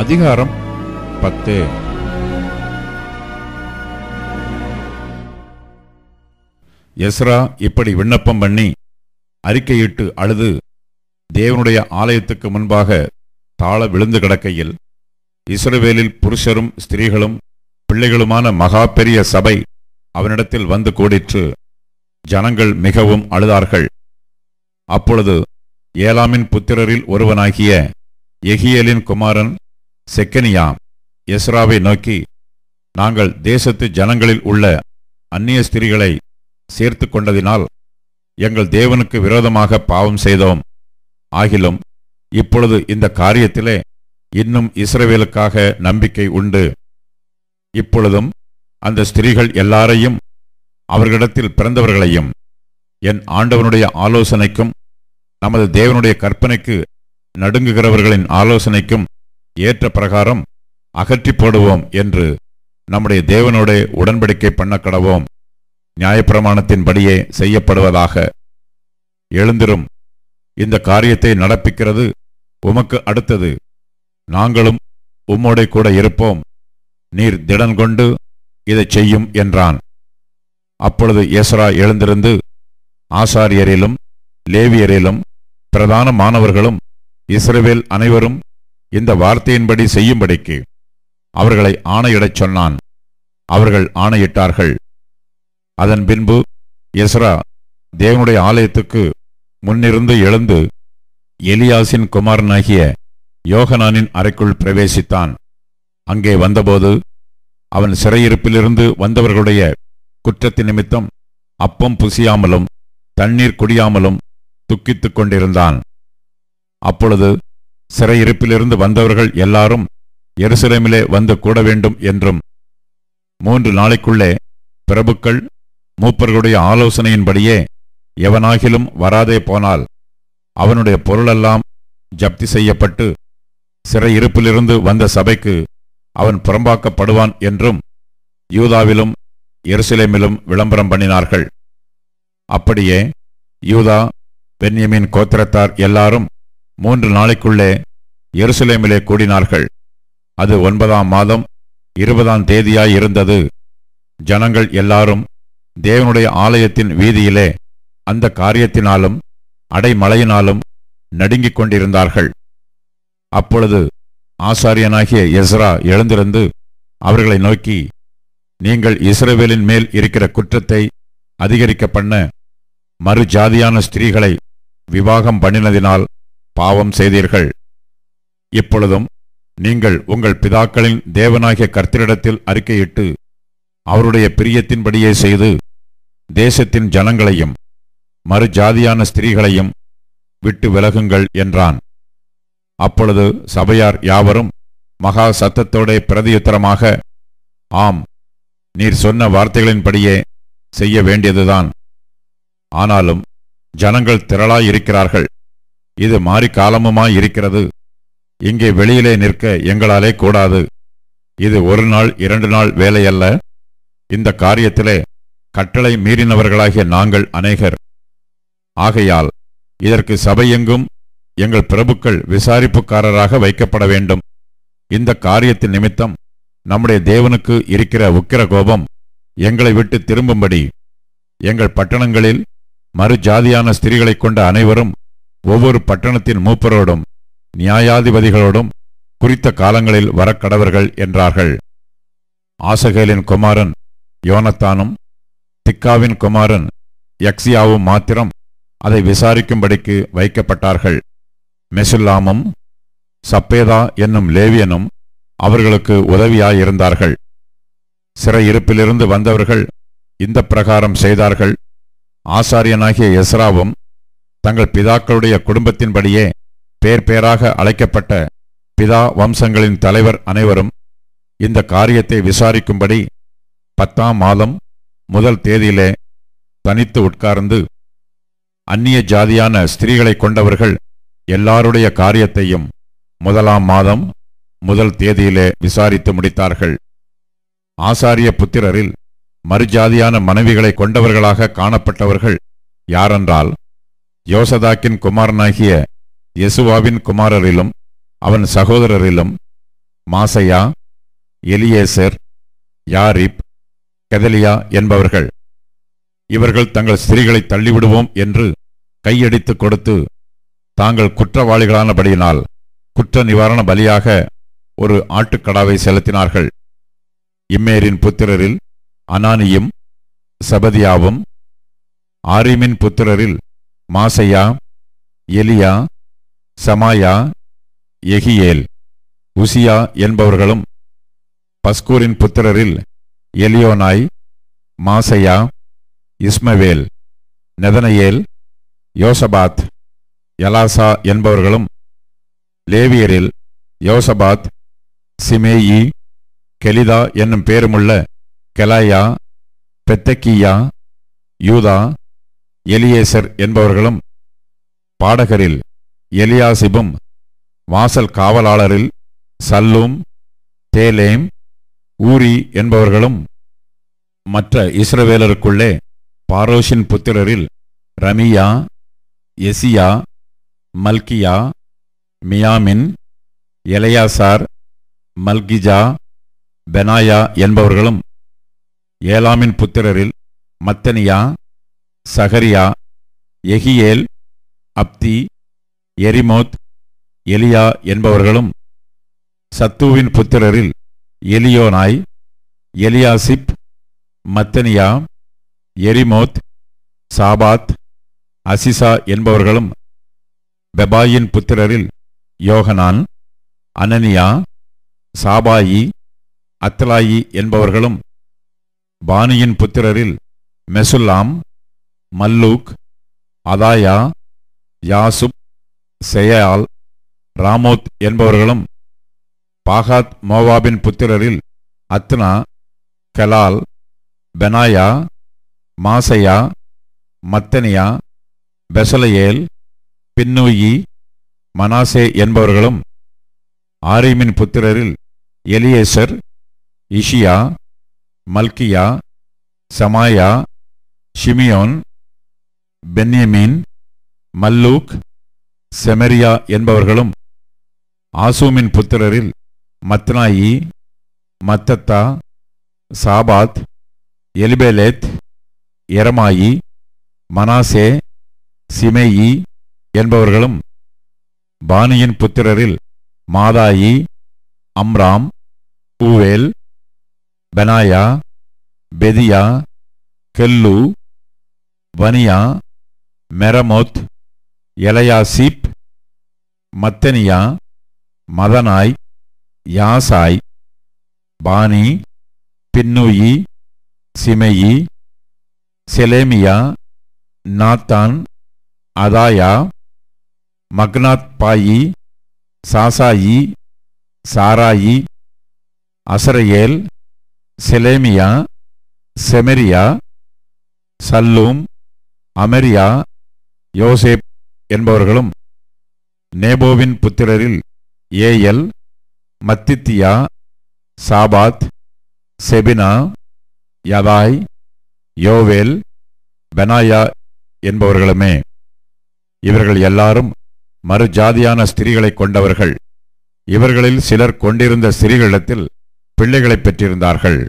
அதிகாரம் பத்து எஸ்ரா இப்படி விண்ணப்பம் பண்ணி அறிக்கையிட்டு அழுது தேவனுடைய ஆலயத்துக்கு முன்பாக தாள விழுந்து கிடக்கையில் இஸ்ரவேலில் புருஷரும் ஸ்திரீகளும் பிள்ளைகளுமான மகா பெரிய சபை அவனிடத்தில் வந்து கூடிற்று ஜனங்கள் மிகவும் அழுதார்கள் அப்பொழுது ஏலாமின் புத்திரரில் ஒருவனாகிய எகியலின் குமாரன் செக்கனியா எஸ்ராவை நோக்கி நாங்கள் தேசத்து ஜனங்களில் உள்ள அந்நிய ஸ்திரிகளை சேர்த்து கொண்டதினால் எங்கள் தேவனுக்கு விரோதமாக பாவம் செய்தோம் ஆகிலும் இப்பொழுது இந்த காரியத்திலே இன்னும் இஸ்ரவேலுக்காக நம்பிக்கை உண்டு இப்பொழுதும் அந்த ஸ்திரீகள் எல்லாரையும் அவர்களிடத்தில் பிறந்தவர்களையும் என் ஆண்டவனுடைய ஆலோசனைக்கும் நமது தேவனுடைய கற்பனைக்கு நடுங்குகிறவர்களின் ஆலோசனைக்கும் ஏற்ற பிரகாரம் அகற்றி போடுவோம் என்று நம்முடைய தேவனோட உடன்படிக்கை பண்ண கடவோம் நியாயப்பிரமாணத்தின்படியே செய்யப்படுவதாக எழுந்திரும் இந்த காரியத்தை நடப்பிக்கிறது உமக்கு அடுத்தது நாங்களும் உம்மோடே கூட இருப்போம் நீர் திடன் கொண்டு இதை செய்யும் என்றான் அப்பொழுது ஏசரா எழுந்திருந்து ஆசாரியரிலும் லேவியரிலும் பிரதான மாணவர்களும் இஸ்ரேவேல் அனைவரும் இந்த வார்த்தையின்படி செய்யும்படிக்கு அவர்களை ஆணையிடச் சொன்னான் அவர்கள் ஆணையிட்டார்கள் அதன் பின்பு எஸ்ரா தேவனுடைய ஆலயத்துக்கு முன்னிருந்து எழுந்து எலியாசின் குமாரனாகிய யோகனானின் அறைக்குள் பிரவேசித்தான் அங்கே வந்தபோது அவன் சிறையிருப்பிலிருந்து வந்தவர்களுடைய குற்றத்தின் நிமித்தம் அப்பம் புசியாமலும் தண்ணீர் குடியாமலும் துக்கித்துக் கொண்டிருந்தான் அப்பொழுது சிறையிருப்பிலிருந்து வந்தவர்கள் எல்லாரும் எருசலேமிலே வந்து கூட வேண்டும் என்றும் மூன்று நாளைக்குள்ளே பிரபுக்கள் மூப்பர்களுடைய ஆலோசனையின்படியே எவனாகிலும் வராதே போனால் அவனுடைய பொருளெல்லாம் ஜப்தி செய்யப்பட்டு சிறையிருப்பிலிருந்து வந்த சபைக்கு அவன் புறம்பாக்கப்படுவான் என்றும் யூதாவிலும் எருசலேமிலும் விளம்பரம் பண்ணினார்கள் அப்படியே யூதா பென்யமின் கோத்திரத்தார் எல்லாரும் மூன்று நாளைக்குள்ளே எருசலேமிலே கூடினார்கள் அது ஒன்பதாம் மாதம் இருபதாம் தேதியாய் இருந்தது ஜனங்கள் எல்லாரும் தேவனுடைய ஆலயத்தின் வீதியிலே அந்த காரியத்தினாலும் அடைமலையினாலும் நடுங்கிக் கொண்டிருந்தார்கள் அப்பொழுது ஆசாரியனாகிய எஸ்ரா எழுந்திருந்து அவர்களை நோக்கி நீங்கள் இஸ்ரவேலின் மேல் இருக்கிற குற்றத்தை அதிகரிக்க பண்ண ஜாதியான ஸ்திரீகளை விவாகம் பண்ணினதினால் பாவம் செய்தீர்கள் இப்பொழுதும் நீங்கள் உங்கள் பிதாக்களின் தேவனாகிய கர்த்தரிடத்தில் அறிக்கையிட்டு அவருடைய பிரியத்தின்படியே செய்து தேசத்தின் ஜனங்களையும் மறுஜாதியான ஸ்திரீகளையும் விட்டு விலகுங்கள் என்றான் அப்பொழுது சபையார் யாவரும் மகா சத்தத்தோட பிரதியுத்தரமாக ஆம் நீர் சொன்ன வார்த்தைகளின்படியே செய்ய வேண்டியதுதான் ஆனாலும் ஜனங்கள் திரளாயிருக்கிறார்கள் இது மாறி காலமுமாயிருக்கிறது இங்கே வெளியிலே நிற்க எங்களாலே கூடாது இது ஒரு நாள் இரண்டு நாள் வேலையல்ல இந்த காரியத்திலே கட்டளை மீறினவர்களாகிய நாங்கள் அநேகர் ஆகையால் இதற்கு சபையெங்கும் எங்கள் பிரபுக்கள் விசாரிப்புக்காரராக வைக்கப்பட வேண்டும் இந்த காரியத்தின் நிமித்தம் நம்முடைய தேவனுக்கு இருக்கிற உக்கிர கோபம் எங்களை விட்டு திரும்பும்படி எங்கள் பட்டணங்களில் மறு ஜாதியான ஸ்திரீகளைக் கொண்ட அனைவரும் ஒவ்வொரு பட்டணத்தின் மூப்பரோடும் நியாயாதிபதிகளோடும் குறித்த காலங்களில் வரக்கடவர்கள் என்றார்கள் ஆசகேலின் குமாரன் யோனத்தானும் திக்காவின் குமாரன் யக்ஸியாவும் மாத்திரம் அதை விசாரிக்கும்படிக்கு வைக்கப்பட்டார்கள் மெசுல்லாமும் சப்பேதா என்னும் லேவியனும் அவர்களுக்கு உதவியாயிருந்தார்கள் சிறையிருப்பிலிருந்து வந்தவர்கள் இந்த பிரகாரம் செய்தார்கள் ஆசாரியனாகிய எஸ்ராவும் தங்கள் பிதாக்களுடைய குடும்பத்தின்படியே பேர் பேராக அழைக்கப்பட்ட பிதா வம்சங்களின் தலைவர் அனைவரும் இந்த காரியத்தை விசாரிக்கும்படி பத்தாம் மாதம் முதல் தேதியிலே தனித்து உட்கார்ந்து அந்நிய ஜாதியான ஸ்திரீகளை கொண்டவர்கள் எல்லாருடைய காரியத்தையும் முதலாம் மாதம் முதல் தேதியிலே விசாரித்து முடித்தார்கள் ஆசாரிய புத்திரரில் மறுஜாதியான மனைவிகளை கொண்டவர்களாக காணப்பட்டவர்கள் யாரென்றால் யோசதாக்கின் குமாரனாகிய யெசுவாவின் குமாரரிலும் அவன் சகோதரரிலும் மாசையா எலியேசர் யாரிப் கெதலியா என்பவர்கள் இவர்கள் தங்கள் ஸ்திரிகளை தள்ளிவிடுவோம் என்று கையடித்து கொடுத்து தாங்கள் குற்றவாளிகளானபடியினால் குற்ற நிவாரண பலியாக ஒரு ஆட்டுக்கடாவை செலுத்தினார்கள் இம்மேரின் புத்திரரில் அனானியும் சபதியாவும் ஆரிமின் புத்திரரில் மாசையா எலியா சமாயா எகியேல் உசியா என்பவர்களும் பஸ்கூரின் புத்திரரில் எலியோனாய் மாசையா இஸ்மவேல் நெதனையேல் யோசபாத் யலாசா என்பவர்களும் லேவியரில் யோசபாத் சிமேயி கெலிதா என்னும் பேருமுள்ள கெலாயா பெத்தக்கியா யூதா எலியேசர் என்பவர்களும் பாடகரில் எலியாசிபும் வாசல் காவலாளரில் சல்லும் தேலேம் ஊரி என்பவர்களும் மற்ற இஸ்ரவேலருக்குள்ளே பாரோஷின் புத்திரரில் ரமியா எசியா மல்கியா மியாமின் எலையாசார் மல்கிஜா பெனாயா என்பவர்களும் ஏலாமின் புத்திரரில் மத்தனியா சஹரியா எஹியேல் அப்தி எரிமோத் எலியா என்பவர்களும் சத்துவின் புத்திரரில் எலியோனாய் எலியாசிப் மத்தனியா எரிமோத் சாபாத் அசிசா என்பவர்களும் பெபாயின் புத்திரரில் யோகனான் அனனியா சாபாயி அத்லாயி என்பவர்களும் பானியின் புத்திரரில் மெசுல்லாம் மல்லூக் அதாயா யாசுப் செயால் ராமோத் என்பவர்களும் பாகாத் மோவாபின் புத்திரரில் அத்னா கலால் பெனாயா மாசையா மத்தனியா பெசலையேல் பின்னூயி மனாசே என்பவர்களும் ஆரிமின் புத்திரரில் எலியேசர் இஷியா மல்கியா சமாயா ஷிமியோன் பென்யமீன் மல்லூக் செமரியா என்பவர்களும் ஆசூமின் புத்திரரில் மத்னாயி மத்தத்தா சாபாத் எலிபேலேத் எரமாயி மனாசே சிமேயி என்பவர்களும் பானியின் புத்திரரில் மாதாயி அம்ராம் பூவேல் பெனாயா பெதியா கெல்லு வனியா மெரமோத் எலையாசீப் மத்தனியா மதனாய் யாசாய் பாணி பின்னுயி சிமெயி செலேமியா நாத்தான் அதாயா மக்னாத் பாயி சாசாயி சாராயி அசரையேல் செலேமியா செமெரியா சல்லூம் அமெரியா யோசேப் என்பவர்களும் நேபோவின் புத்திரரில் ஏஎல் மத்தித்தியா சாபாத் செபினா யதாய் யோவேல் பெனாயா என்பவர்களுமே இவர்கள் எல்லாரும் மறுஜாதியான ஸ்திரீகளை கொண்டவர்கள் இவர்களில் சிலர் கொண்டிருந்த ஸ்திரீகளிடத்தில் பிள்ளைகளை பெற்றிருந்தார்கள்